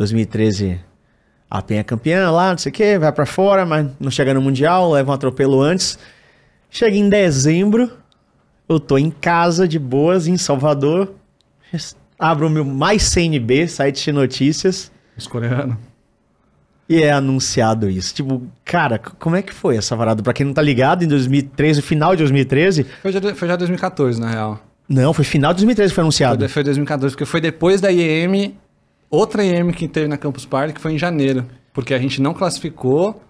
2013 a Penha é campeã lá, não sei o quê, vai para fora, mas não chega no Mundial, leva um atropelo antes. Chega em dezembro, eu tô em casa, de boas, em Salvador. Abro o meu Mais CNB, site de notícias. Os coreanos. E é anunciado isso. Tipo, cara, como é que foi essa varada? Pra quem não tá ligado, em 2013, final de 2013. Foi já, foi já 2014, na real. Não, foi final de 2013 que foi anunciado. Foi, foi 2014, porque foi depois da IEM Outra IEM que teve na Campus Party que foi em janeiro, porque a gente não classificou.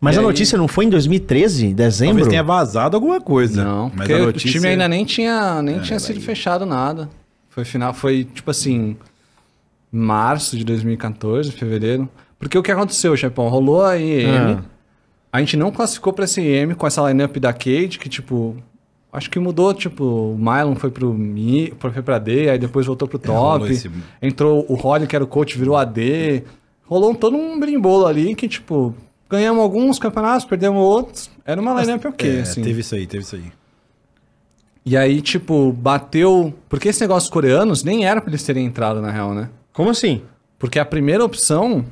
Mas a aí... notícia não foi em 2013, dezembro? Talvez tenha vazado alguma coisa. Não, mas a notícia... o time ainda nem tinha, nem é, tinha sido aí. fechado nada. Foi final, foi tipo assim, março de 2014, fevereiro. Porque o que aconteceu, Chapão? Rolou a IEM. ah. a gente não classificou pra essa IEM com essa lineup da Cade, que tipo, Acho que mudou, tipo, o Mylon foi pro Mi, foi pra D, aí depois voltou pro é, top. esse... Entrou o Rolly, que era o coach, virou AD. Rolou todo um brimbolo ali que, tipo, ganhamos alguns campeonatos, perdemos outros. Era uma lineup ok, é, assim. Teve isso aí, teve isso aí. E aí, tipo, bateu. Porque esse negócio coreanos nem era pra eles terem entrado, na real, né? Como assim? Porque a primeira opção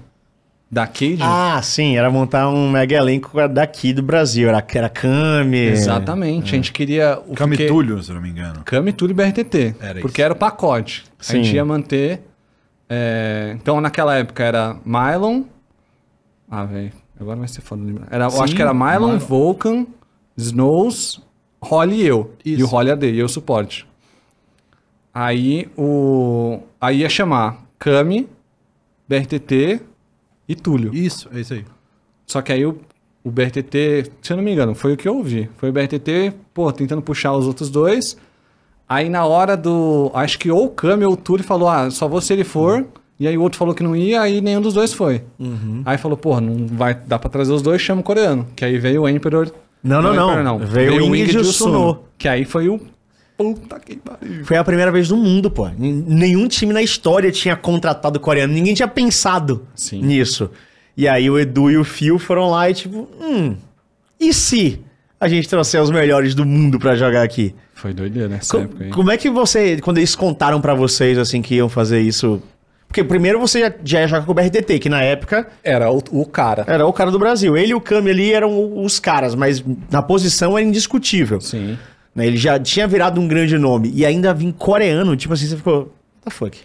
Daqui? De... Ah, sim, era montar um mega elenco daqui do Brasil. Era, era Cami. É. Exatamente. É. A gente queria. O Cami porque... Túlio, se não me engano. Cami Túlio e BRTT. Era porque isso. era o pacote. Sim. A gente ia manter. É... Então, naquela época era Mylon. Ah, velho. Agora vai ser foda. Era, sim, eu acho que era Mylon, Mylon. Vulcan, Snows, Holly e eu. Isso. E o Holly AD, e eu suporte. Aí o. Aí ia chamar Cami, BRTT e Túlio. Isso, é isso aí. Só que aí o, o BRTT, se eu não me engano, foi o que eu ouvi. Foi o BRTT, pô, tentando puxar os outros dois. Aí na hora do. Acho que ou o Kami ou o Túlio falou: ah, só vou se ele for. Uhum. E aí o outro falou que não ia, aí nenhum dos dois foi. Uhum. Aí falou: pô, não vai dar pra trazer os dois, chama o coreano. Que aí veio o Emperor. Não, não, não. não. Veio, veio, o Wing, Wing de Que aí foi o Puta que pariu. Foi a primeira vez no mundo, pô. Nenhum time na história tinha contratado coreano. Ninguém tinha pensado Sim. nisso. E aí o Edu e o Fio foram lá e tipo, hum, e se a gente trouxer os melhores do mundo para jogar aqui? Foi doideira nessa Co época, hein? Como é que você, quando eles contaram para vocês, assim, que iam fazer isso... Porque primeiro você já, já ia jogar com o BRTT, que na época... Era o, o, cara. Era o cara do Brasil. Ele e o Kami ali eram os caras, mas na posição era indiscutível. Sim. Né? Ele já tinha virado um grande nome e ainda vim coreano, tipo assim, você ficou, what the fuck?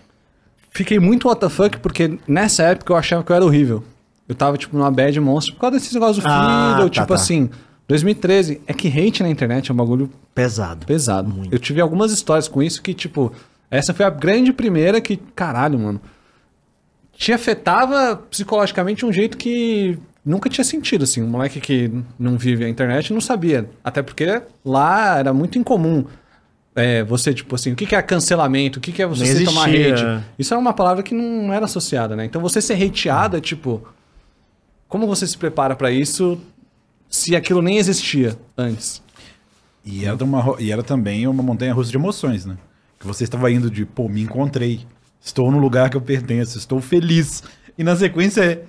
Fiquei muito what the fuck porque nessa época eu achava que eu era horrível. Eu tava, tipo, numa bad monstro por causa desses negócios do ah, tá, tipo tá. assim... 2013, é que hate na internet é um bagulho... Pesado. Pesado. Muito. Eu tive algumas histórias com isso que, tipo... Essa foi a grande primeira que... Caralho, mano te afetava psicologicamente de um jeito que nunca tinha sentido, assim. Um moleque que não vive a internet não sabia. Até porque lá era muito incomum. É, você, tipo assim, o que, que é cancelamento? O que, que é você ser tomar rede? Isso era uma palavra que não era associada, né? Então você ser hateado é tipo. Como você se prepara para isso se aquilo nem existia antes? E era, uma, e era também uma montanha russa de emoções, né? Que você estava indo de, pô, me encontrei. Estou no lugar que eu pertenço, estou feliz. E na sequência é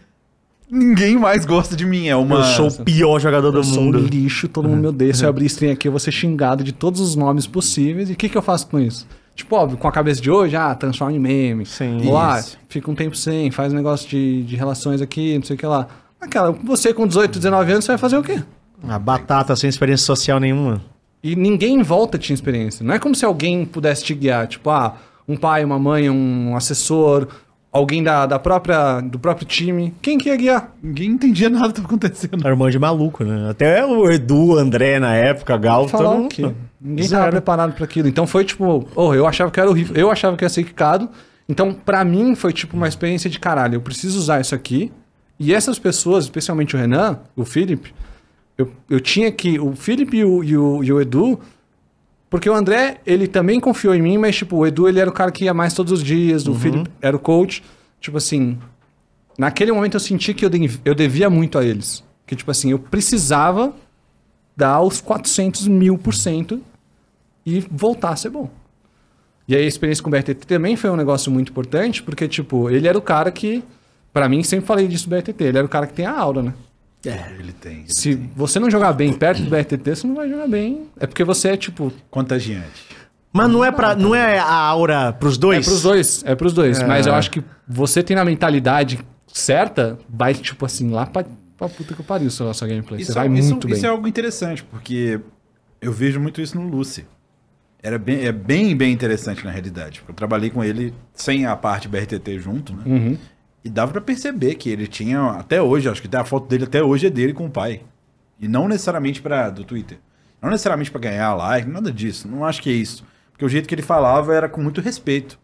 ninguém mais gosta de mim. É uma. Eu sou o pior jogador eu do mundo. Eu sou lixo, todo uhum. mundo me odeia. Uhum. Se eu abrir stream aqui, eu vou ser xingado de todos os nomes possíveis. E o que, que eu faço com isso? Tipo, óbvio, com a cabeça de hoje, ah, transforma em meme. Sim. Ou, ah, fica um tempo sem, faz um negócio de, de relações aqui, não sei o que lá. Aquela, você com 18, 19 anos, você vai fazer o quê? a ah, batata sem experiência social nenhuma. E ninguém em volta tinha experiência. Não é como se alguém pudesse te guiar. Tipo, ah, um pai, uma mãe, um assessor, alguém da, da própria, do próprio time. Quem que ia guiar? Ninguém entendia nada do que estava acontecendo. Era de maluco, né? Até o Edu, André na época, Gal, todo mundo... que Ninguém estava preparado para aquilo. Então foi tipo, oh, eu achava que era horrível, eu achava que ia ser quicado. Então, para mim, foi tipo uma experiência de caralho, eu preciso usar isso aqui. E essas pessoas, especialmente o Renan, o Felipe, eu, eu tinha que. O Felipe e o, e o, e o Edu porque o André, ele também confiou em mim, mas, tipo, o Edu, ele era o cara que ia mais todos os dias, o uhum. Felipe era o coach. Tipo assim, naquele momento eu senti que eu, eu devia muito a eles. Que, tipo assim, eu precisava dar os 400 mil por cento e voltar a ser bom. E aí a experiência com o BRTT também foi um negócio muito importante, porque, tipo, ele era o cara que... para mim, sempre falei disso do BRTT, ele era o cara que tem a aula, né? É. Ele tem. Ele Se tem. você não jogar bem perto do BRTT você não vai jogar bem. É porque você é, tipo. Contagiante. Mas não é, para não é a aura pros dois? É pros dois, é pros dois. É. Mas eu acho que você tem a mentalidade certa, vai, tipo assim, lá pra, pra puta que pariu sua, nossa gameplay. Isso, você é vai isso, muito isso bem. Isso é algo interessante, porque eu vejo muito isso no Lucy. Era bem, é bem, bem interessante na realidade. Eu trabalhei com ele sem a parte BRTT junto, né? Uhum. E dava para perceber que ele tinha, até hoje, acho que a foto dele até hoje é dele com o pai. E não necessariamente para do Twitter. Não necessariamente para ganhar like, nada disso. Não acho que é isso. Porque o jeito que ele falava era com muito respeito.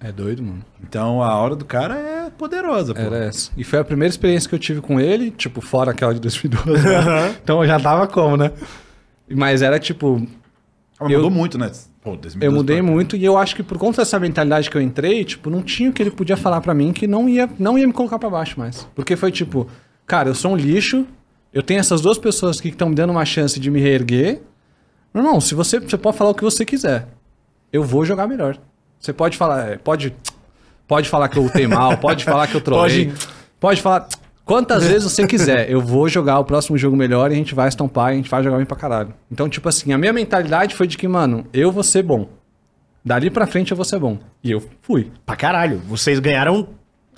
É doido, mano. Então a hora do cara é poderosa, pô. Era essa. E foi a primeira experiência que eu tive com ele, tipo, fora aquela de 2012. né? Então eu já tava como, né? Mas era tipo. eu... mudou muito, né? Pô, 2012 eu mudei muito e eu acho que por conta dessa mentalidade que eu entrei, tipo, não tinha o que ele podia falar para mim que não ia, não ia me colocar para baixo mais. Porque foi tipo, cara, eu sou um lixo, eu tenho essas duas pessoas aqui que estão me dando uma chance de me reerguer. Meu irmão, se você, você pode falar o que você quiser. Eu vou jogar melhor. Você pode falar, é, pode pode falar que eu lutei mal, pode falar que eu trolei. pode... pode falar, Quantas vezes você quiser, eu vou jogar o próximo jogo melhor e a gente vai estampar e a gente vai jogar bem pra caralho. Então, tipo assim, a minha mentalidade foi de que, mano, eu vou ser bom. Dali pra frente eu vou ser bom. E eu fui. Pra caralho. Vocês ganharam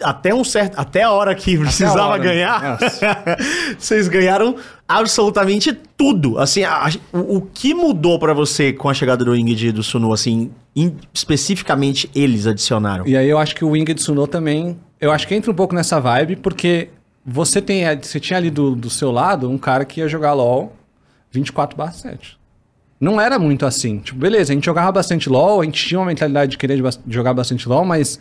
até um certo. Até a hora que precisava hora. Né? ganhar. vocês ganharam absolutamente tudo. Assim, a, a, o, o, que mudou para você com a chegada do Ingrid e do Sunu, assim, in, especificamente eles adicionaram? E aí eu acho que o Ingrid e Sunu também. Eu acho que entra um pouco nessa vibe, porque você, tem, você tinha ali do, do seu lado um cara que ia jogar LOL 24 barra 7. Não era muito assim. Tipo, beleza, a gente jogava bastante LOL, a gente tinha uma mentalidade de querer de, de jogar bastante LOL, mas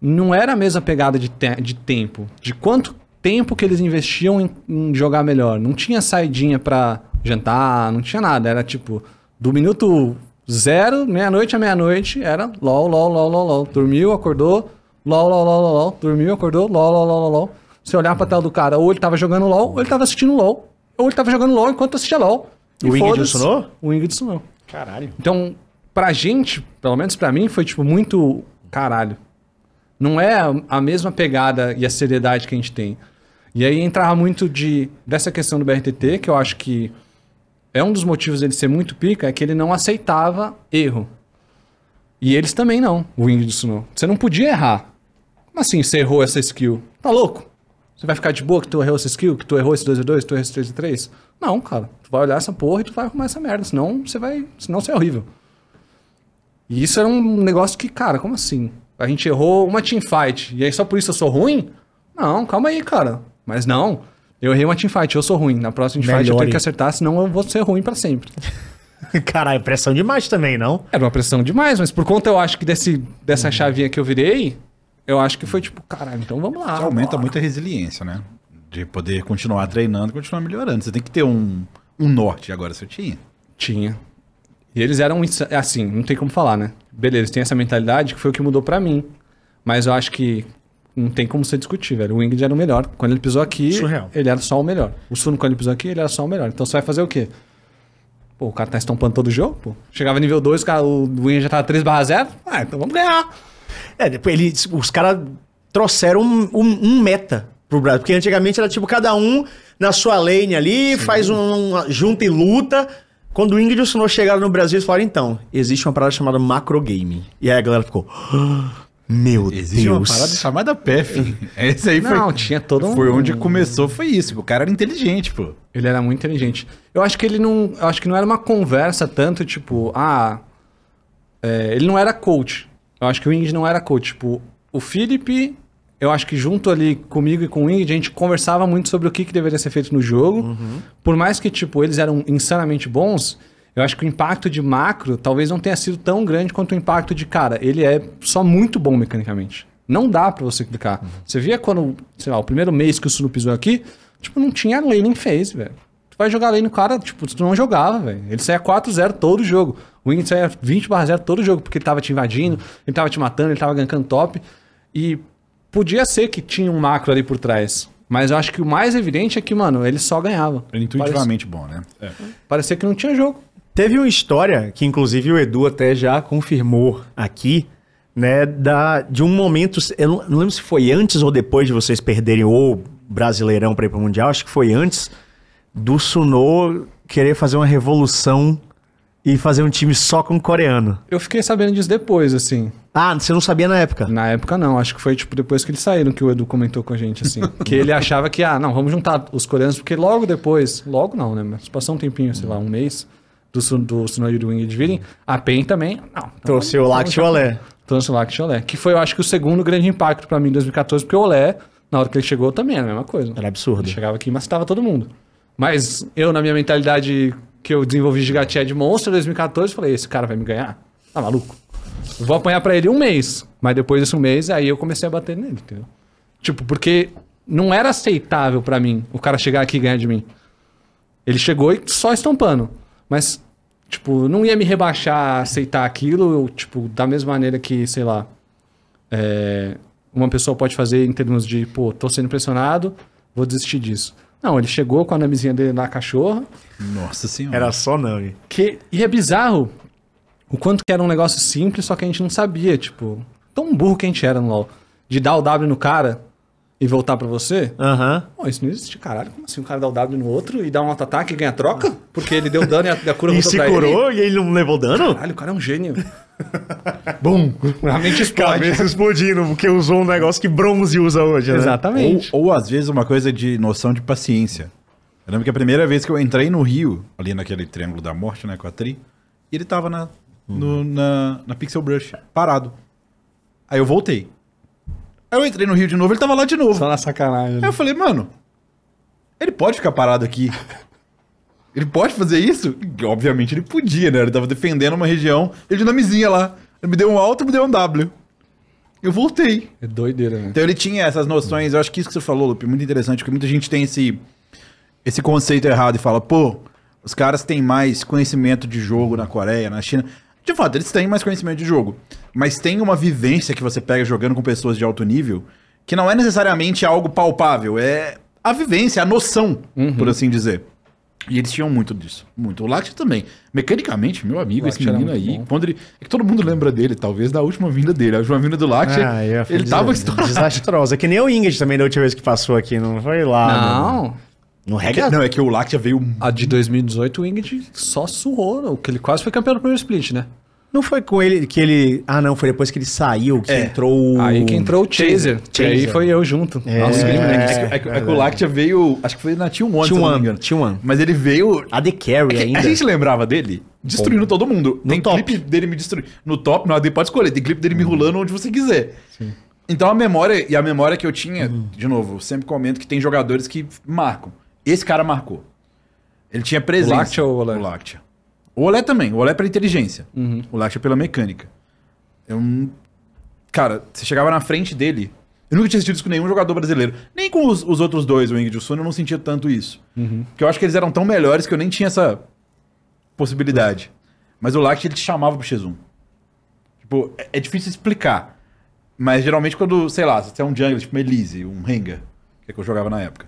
não era a mesma pegada de, te, de tempo. De quanto tempo que eles investiam em, em jogar melhor. Não tinha saidinha pra jantar, não tinha nada. Era tipo, do minuto zero, meia-noite a meia-noite, era LOL, LOL, LOL, LOL, LOL. Dormiu, acordou, LOL, LOL, LOL, LOL, LOL. Dormiu, acordou, LOL, LOL, LOL, LOL. Você olhar pra tela do cara, ou ele tava jogando LOL, ou ele tava assistindo LOL. Ou ele tava jogando LOL enquanto assistia LOL. E o Ingrid Sunou? O Ingrid Sunou. Caralho. Então, pra gente, pelo menos pra mim, foi tipo muito caralho. Não é a mesma pegada e a seriedade que a gente tem. E aí entrava muito de dessa questão do BRTT, que eu acho que é um dos motivos dele ser muito pica, é que ele não aceitava erro. E eles também não, o Ingrid Sunou. Você não podia errar. Como assim você errou essa skill? Tá louco? Você vai ficar de boa que tu errou esse skill, que tu errou esse 2 e 2, que tu errou esse 3 e 3? Não, cara. Tu vai olhar essa porra e tu vai arrumar essa merda, senão você vai, senão você é horrível. E isso era um negócio que, cara, como assim? A gente errou uma teamfight e aí só por isso eu sou ruim? Não, calma aí, cara. Mas não, eu errei uma teamfight, eu sou ruim. Na próxima teamfight eu tenho que acertar, senão eu vou ser ruim para sempre. Caralho, pressão demais também, não? Era uma pressão demais, mas por conta eu acho que desse, dessa uhum. chavinha que eu virei, eu acho que foi tipo, caralho, então vamos lá. Isso aumenta muito a resiliência, né? De poder continuar treinando, continuar melhorando. Você tem que ter um, um norte agora, você tinha? Tinha. E eles eram assim, não tem como falar, né? Beleza, tem essa mentalidade que foi o que mudou para mim. Mas eu acho que não tem como você discutir, velho. O Ingrid era o melhor. Quando ele pisou aqui, Surreal. ele era só o melhor. O Suno, quando ele pisou aqui, ele era só o melhor. Então você vai fazer o quê? Pô, o cara tá estampando todo o jogo, pô. Chegava nível 2, o, Wing já tava 3 barra 0. Ah, então vamos ganhar. É, ele, os caras trouxeram um, um, um meta pro Brasil. Porque antigamente era tipo, cada um na sua lane ali, Sim. faz um, um, junta e luta. Quando o Ingrid e o Sunô chegaram no Brasil, eles falaram, então, existe uma parada chamada gaming. E aí a galera ficou... Ah, meu Existe Deus. uma parada chamada PEF. Esse aí foi. Não, tinha todo um... Foi onde começou, foi isso. O cara era inteligente, pô. Ele era muito inteligente. Eu acho que ele não. acho que não era uma conversa tanto, tipo, ah. É, ele não era coach. Eu acho que o Ingrid não era coach. Tipo, o Felipe, eu acho que junto ali comigo e com o Ingrid, a gente conversava muito sobre o que, que deveria ser feito no jogo. Uhum. Por mais que, tipo, eles eram insanamente bons, eu acho que o impacto de macro talvez não tenha sido tão grande quanto o impacto de, cara, ele é só muito bom mecanicamente. Não dá para você clicar. Uhum. Você via quando, sei lá, o primeiro mês que o Suno pisou aqui, tipo, não tinha lane phase, velho vai jogar lane no cara, tipo, tu não jogava, velho. Ele saia 4-0 todo jogo. O wings saia 20 0 todo jogo, porque ele tava te invadindo, ele tava te matando, ele tava gankando top. E podia ser que tinha um macro ali por trás. Mas eu acho que o mais evidente é que, mano, ele só ganhava. É intuitivamente Parece... bom, né? É. Parecia que não tinha jogo. Teve uma história que, inclusive, o Edu até já confirmou aqui, né? Da, de um momento. Eu não, não lembro se foi antes ou depois de vocês perderem o Brasileirão para ir pro Mundial, acho que foi antes do Suno querer fazer uma revolução e fazer um time só com coreano. Eu fiquei sabendo disso depois, assim. Ah, você não sabia na época? Na época não, acho que foi tipo depois que eles saíram que o Edu comentou com a gente, assim. que ele achava que, ah, não, vamos juntar os coreanos, porque logo depois, logo não, né? Mas passou um tempinho, sei lá, um mês, do, do e do Wing dividem, a PEN também. Não, então, Trouxe o Lacte Olé. Trouxe o Lacte Olé, que foi, eu acho que, o segundo grande impacto para mim em 2014, porque o Olé, na hora que ele chegou, também era a mesma coisa. Era absurdo. Ele chegava aqui e massacrava todo mundo. Mas eu, na minha mentalidade que eu desenvolvi de gatinha de monstro em 2014, falei, esse cara vai me ganhar? Tá maluco? vou apanhar para ele um mês. Mas depois desse um mês, aí eu comecei a bater nele, entendeu? Tipo, porque não era aceitável para mim o cara chegar aqui e ganhar de mim. Ele chegou e só estampando. Mas, tipo, não ia me rebaixar, aceitar aquilo, tipo, da mesma maneira que, sei lá, é, uma pessoa pode fazer em termos de, pô, tô sendo pressionado, vou desistir disso. Não, ele chegou com a namizinha dele na cachorra. Nossa senhora. Era só name. Que, e é bizarro o quanto que era um negócio simples, só que a gente não sabia, tipo, tão burro que a gente era no LoL. De dar o W no cara, e voltar para você? Aham. Uhum. Pô, isso não existe, caralho. Como assim? Um cara dá o W no outro e dá um auto-ataque e ganha troca? Porque ele deu dano e a, a cura e voltou pra ele. E se curou e ele não levou dano? Caralho, o cara é um gênio. Bum! A mente explode. Cabeça explodindo, porque usou um negócio que bronze usa hoje, né? Exatamente. Ou, ou às vezes uma coisa de noção de paciência. Eu lembro que a primeira vez que eu entrei no Rio, ali naquele Triângulo da Morte, né, com a Tri, ele tava na, no, hum. na, na Pixel Brush, parado. Aí eu voltei. Aí eu entrei no Rio de novo, ele tava lá de novo. Só na sacanagem. Né? Aí eu falei, mano, ele pode ficar parado aqui. Ele pode fazer isso? E, obviamente ele podia, né? Ele tava defendendo uma região, ele de nomezinha lá. Ele me deu um alto, me deu um W. Eu voltei. É doideira, né? Então ele tinha essas noções, eu acho que isso que você falou, Lupe, é muito interessante, porque muita gente tem esse, esse conceito errado e fala, pô, os caras têm mais conhecimento de jogo na Coreia, na China. De fato, eles têm mais conhecimento de jogo. Mas tem uma vivência que você pega jogando com pessoas de alto nível que não é necessariamente algo palpável, é a vivência, a noção, uhum. por assim dizer. E eles tinham muito disso. Muito. O Lacte também. Mecanicamente, meu amigo, esse menino aí, quando ele. É que todo mundo lembra dele, talvez, da última vinda dele. A última vinda do Lacte. Ah, ele dizer, tava estourado. Desastrosa. É que nem o Ingrid também da última vez que passou aqui, não foi lá. Não. não. Né? Não É não, é que o Láctea veio. A de 2018, o Ingrid só surrou, que ele quase foi campeão no primeiro split, né? Não foi com ele que ele. Ah, não, foi depois que ele saiu que é. entrou. Aí que entrou o Chaser. Chaser. aí foi eu junto. É, Nossa, né? é, é, é, que o Lactia veio. Acho que foi na T1, T1 T1. Mas ele veio. A The Carry é ainda. A gente lembrava dele destruindo todo mundo. No tem top. clipe dele me destruindo. No top, no pode escolher. Tem clipe dele me rolando onde você quiser. Sim. Então a memória. E a memória que eu tinha, de novo, sempre comento que tem jogadores que marcam. Esse cara marcou. Ele tinha presença. O Láctea ou o Olé? O Láctea. O Olé também. O Olé é pela inteligência. Uhum. O Láctea é pela mecânica. um cara, você chegava na frente dele. Eu nunca tinha sentido isso com nenhum jogador brasileiro. Nem com os, os outros dois, o Ingrid e o Sun eu não sentia tanto isso. Uhum. Porque eu acho que eles eram tão melhores que eu nem tinha essa possibilidade. Mas o Láctea, ele te chamava pro X1. Tipo, é, é difícil explicar. Mas geralmente quando, sei lá, se você é um jungle, tipo uma Elise, um Rengar, que é que eu jogava na época.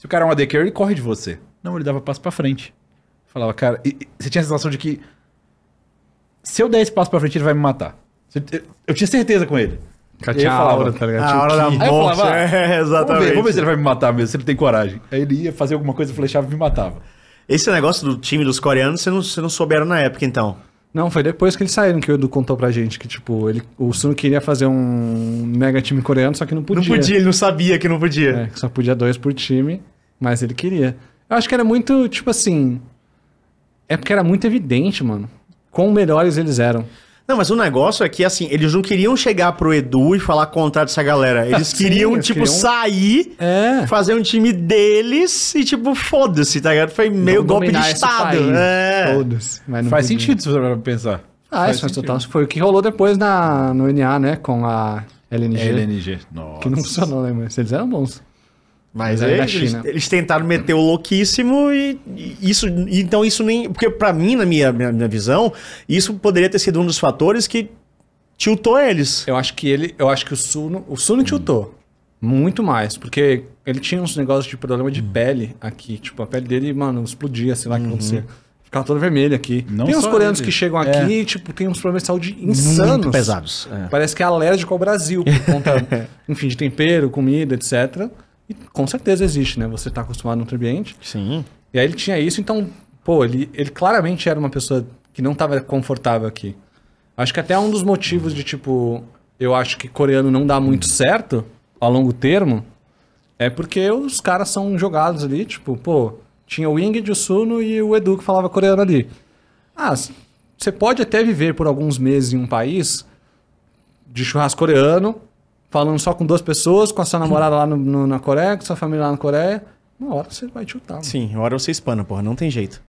Se o cara é um AD carry, ele corre de você. Não, ele dava passo para frente. Falava, cara, e, e, você tinha a sensação de que se eu der esse passo para frente, ele vai me matar. Eu, tinha certeza com ele. Cara, tinha falava, aura, tá ligado? A ah, hora da morte. falava, ah, é, exatamente. Vamos ver, vamos ver se ele vai me matar mesmo, se ele tem coragem. Aí ele ia fazer alguma coisa, flechava e me matava. Esse negócio do time dos coreanos, você não, você não souberam na época, então? Não, foi depois que eles saíram que o Edu contou pra gente que, tipo, ele, o Sun queria fazer um mega time coreano, só que não podia. Não podia, ele não sabia que não podia. É, que só podia dois por time. Mas ele queria. Eu acho que era muito, tipo assim. É porque era muito evidente, mano. Quão melhores eles eram. Não, mas o negócio é que, assim, eles não queriam chegar pro Edu e falar contra dessa galera. Eles queriam, eles tipo, queriam... sair, é. fazer um time deles e, tipo, foda-se, tá ligado? Foi meio não golpe de Estado. É. Foda-se. Faz podia. sentido se você pensar. Ah, isso faz total. Foi o que rolou depois na, no NA, né? Com a LNG. LNG, nossa. Que não funcionou, né? Mas eles eram bons. Mas né, é, aí, eles, eles, tentaram meter o louquíssimo e, e isso. então isso nem. Porque, para mim, na minha, minha, minha visão, isso poderia ter sido um dos fatores que tiltou eles. Eu acho que ele. Eu acho que o Suno. O Suno hum. tiltou. Muito mais. Porque ele tinha uns negócios de problema de hum. pele aqui. Tipo, a pele dele, mano, explodia, sei lá o uhum. que acontecia. Ficava toda vermelha aqui. Não tem uns coreanos ele. que chegam é. aqui e, tipo, tem uns problemas de saúde insanos. Muito pesados. É. Parece que é alérgico ao Brasil, por conta, enfim, de tempero, comida, etc. E com certeza existe, né? Você está acostumado no outro ambiente. Sim. E aí ele tinha isso, então, pô, ele, ele claramente era uma pessoa que não estava confortável aqui. Acho que até um dos motivos de, tipo, eu acho que coreano não dá muito certo a longo termo é porque os caras são jogados ali, tipo, pô, tinha o Wing de Suno e o Edu que falava coreano ali. Ah, você pode até viver por alguns meses em um país de churrasco coreano, falando só com duas pessoas, com a sua namorada lá no, no, na Coreia, com sua família lá na Coreia, uma hora você vai chutar. Mano. Sim, uma hora você espana, porra, não tem jeito.